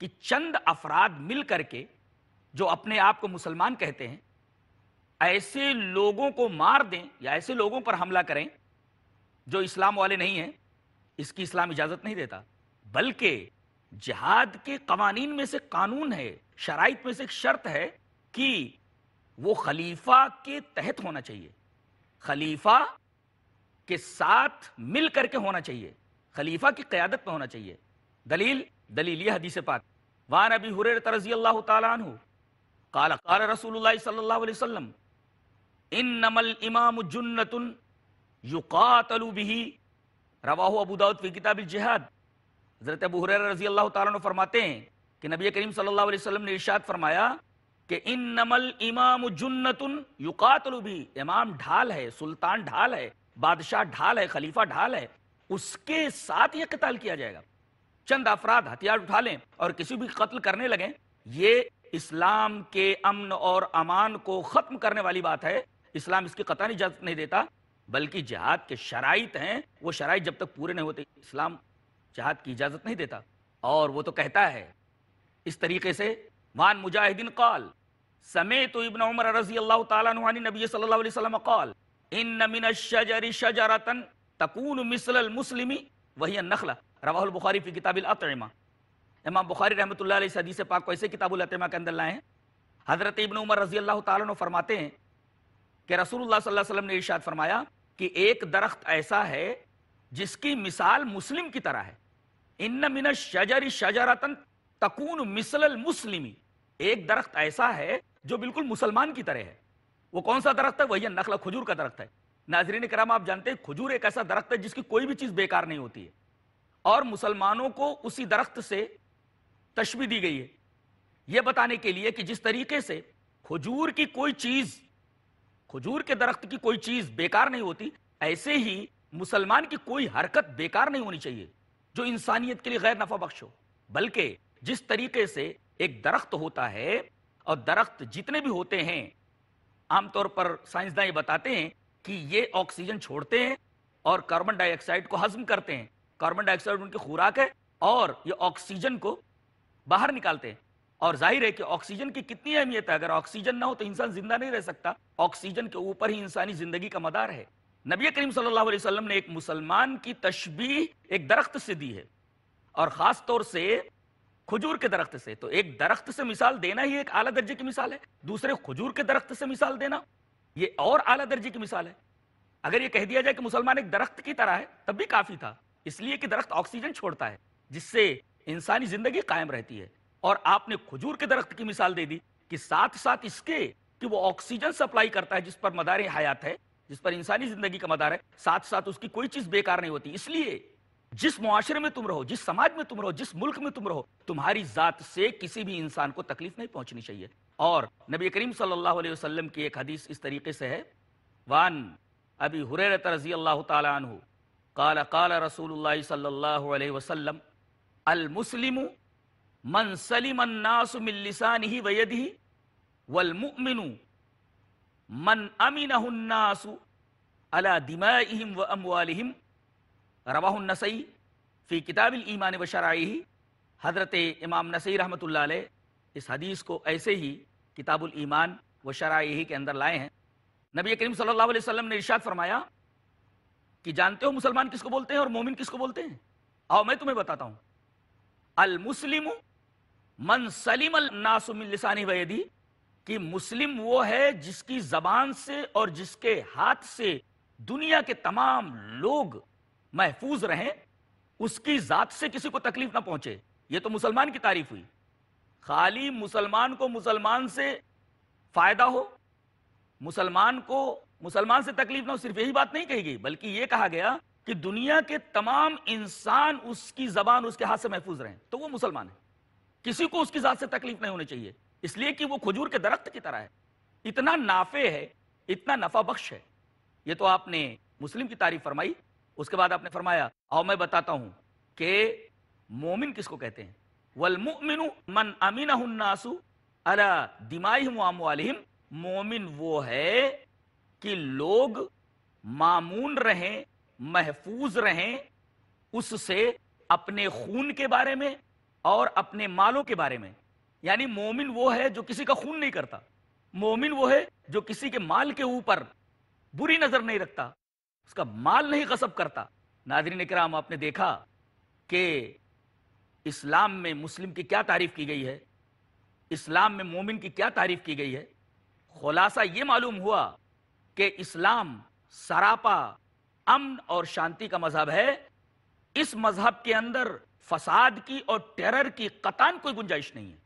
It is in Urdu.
کہ چند افراد مل کر کے جو اپنے آپ کو مسلمان کہتے ہیں ایسے لوگوں کو مار دیں یا ایسے لوگوں پر حملہ کریں جو اسلام والے نہیں ہیں اس کی اسلام اجازت نہیں دیتا بلکہ جہاد کے قوانین میں سے قانون ہے شرائط میں سے ایک شرط ہے کہ وہ خلیفہ کے تحت ہونا چاہیے خلیفہ کے ساتھ مل کر کے ہونا چاہیے خلیفہ کی قیادت میں ہونا چاہیے دلیل دلیل یہ حدیث پاک وان ابی حریر رضی اللہ تعالیٰ قال رسول اللہ صلی اللہ علیہ وسلم انما الامام جنت یقاتل به روا ابو فی کتاب الجہاد حضرت ابو حریر رضی اللہ تعالیٰ عنہ فرماتے ہیں کہ نبی کریم صلی اللہ علیہ وسلم نے ارشاد فرمایا کہ انما الامام جنت یقاتل الوبی، امام ڈھال ہے سلطان ڈھال ہے بادشاہ ڈھال ہے خلیفہ ڈھال ہے اس کے ساتھ یہ قتال کیا جائے گا چند افراد ہتھیار اٹھا لیں اور کسی بھی قتل کرنے لگیں یہ اسلام کے امن اور امان کو ختم کرنے والی بات ہے اسلام اس کی قطع اجازت نہیں دیتا بلکہ جہاد کے شرائط ہیں وہ شرائط جب تک پورے نہیں ہوتے اسلام جہاد کی اجازت نہیں دیتا اور وہ تو کہتا ہے اس طریقے سے وان مجاہدین قال سمیت ابن عمر رضی اللہ تعالیٰ عنہ نبی صلی اللہ علیہ وسلم قال ان من الشجر شجرتن تکون مثل المسلمی وہی النخلہ روا البخاری فی کتاب العطمہ امام بخاری رحمۃ اللہ علیہ حدیث سے پاک ایسے کتاب اندر لائے ہیں حضرت ابن عمر رضی اللہ تعالیٰ فرماتے ہیں کہ رسول اللہ صلی اللہ علیہ وسلم نے ارشاد فرمایا کہ ایک درخت ایسا ہے جس کی مثال مسلم کی طرح ہے ان من شجر شجرتن تکون مثل المسلمی ایک درخت ایسا ہے جو بالکل مسلمان کی طرح ہے وہ کون سا درخت ہے وہی نقل کھجور کا درخت ہے ناظرین کرام آپ جانتے ہیں کھجور ایک ایسا درخت ہے جس کی کوئی بھی چیز بیکار نہیں ہوتی ہے اور مسلمانوں کو اسی درخت سے تشبی دی گئی ہے یہ بتانے کے لیے کہ جس طریقے سے کھجور کی کوئی چیز کھجور کے درخت کی کوئی چیز بیکار نہیں ہوتی ایسے ہی مسلمان کی کوئی حرکت بیکار نہیں ہونی چاہیے جو انسانیت کے لیے غیر نفع بخش ہو بلکہ جس طریقے سے ایک درخت ہوتا ہے اور درخت جتنے بھی ہوتے ہیں عام طور پر سائنسداں یہ بتاتے ہیں کہ یہ آکسیجن چھوڑتے ہیں اور کاربن ڈائی آکسائڈ کو ہضم کرتے ہیں کاربن ڈائی آکسائڈ ان کی خوراک ہے اور یہ آکسیجن کو باہر نکالتے ہیں اور ظاہر ہے کہ آکسیجن کی کتنی اہمیت ہے اگر آکسیجن نہ ہو تو انسان زندہ نہیں رہ سکتا آکسیجن کے اوپر ہی انسانی زندگی کا مدار ہے نبی کریم صلی اللہ علیہ وسلم نے ایک مسلمان کی تشبیح ایک درخت سے دی ہے اور خاص طور سے کھجور کے درخت سے تو ایک درخت سے مثال دینا ہی ایک اعلیٰ درجے کی مثال ہے دوسرے کھجور کے درخت سے مثال دینا یہ اور اعلیٰ درجے کی مثال ہے اگر یہ کہہ دیا جائے کہ مسلمان ایک درخت کی طرح ہے تب بھی کافی تھا اس لیے کہ درخت آکسیجن چھوڑتا ہے جس سے انسانی زندگی قائم رہتی ہے اور آپ نے کھجور کے درخت کی مثال دے دی کہ کہ ساتھ ساتھ اس کے وہ آکسیجن سپلائی کرتا ہے جس پر مدار حیات ہے جس پر انسانی زندگی کا مدار ہے ساتھ ساتھ اس کی کوئی چیز بیکار نہیں ہوتی اس لیے جس معاشرے میں تم رہو جس سماج میں تم رہو جس ملک میں تم رہو تمہاری ذات سے کسی بھی انسان کو تکلیف نہیں پہنچنی چاہیے اور نبی کریم صلی اللہ علیہ وسلم کی ایک حدیث اس طریقے سے ہے وان ابھی حریرت رضی اللہ تعالیٰ عنہ قال قال رسول اللہ صلی اللہ علیہ وسلم المسلم من سلم الناس من لسانه ویده والمؤمن من امنه الناس على دمائهم و ام النسائی فی کتاب الایمان و شرائعہ حضرت امام نسائی رحمۃ اللہ علیہ اس حدیث کو ایسے ہی کتاب الایمان و شرائعہ کے اندر لائے ہیں نبی کریم صلی اللہ علیہ وسلم نے ارشاد فرمایا کہ جانتے ہو مسلمان کس کو بولتے ہیں اور مومن کس کو بولتے ہیں آؤ میں تمہیں بتاتا ہوں المسلم من من سلیم الناس لسانی ویدی کہ مسلم وہ ہے جس کی زبان سے اور جس کے ہاتھ سے دنیا کے تمام لوگ محفوظ رہیں اس کی ذات سے کسی کو تکلیف نہ پہنچے یہ تو مسلمان کی تعریف ہوئی خالی مسلمان کو مسلمان سے فائدہ ہو مسلمان کو مسلمان سے تکلیف نہ ہو صرف یہی بات نہیں کہی گئی بلکہ یہ کہا گیا کہ دنیا کے تمام انسان اس کی زبان اس کے ہاتھ سے محفوظ رہیں تو وہ مسلمان ہے کسی کو اس کی ذات سے تکلیف نہیں ہونی چاہیے اس لیے کہ وہ کھجور کے درخت کی طرح ہے اتنا نافع ہے اتنا نفع بخش ہے یہ تو آپ نے مسلم کی تعریف فرمائی اس کے بعد آپ نے فرمایا آؤ میں بتاتا ہوں کہ مومن کس کو کہتے ہیں والمؤمن من امین الناس على دماغ و مومن وہ ہے کہ لوگ معمون رہیں محفوظ رہیں اس سے اپنے خون کے بارے میں اور اپنے مالوں کے بارے میں یعنی مومن وہ ہے جو کسی کا خون نہیں کرتا مومن وہ ہے جو کسی کے مال کے اوپر بری نظر نہیں رکھتا اس کا مال نہیں غصب کرتا ناظرین کرام آپ نے دیکھا کہ اسلام میں مسلم کی کیا تعریف کی گئی ہے اسلام میں مومن کی کیا تعریف کی گئی ہے خلاصہ یہ معلوم ہوا کہ اسلام سراپا امن اور شانتی کا مذہب ہے اس مذہب کے اندر فساد کی اور ٹیرر کی قطان کوئی گنجائش نہیں ہے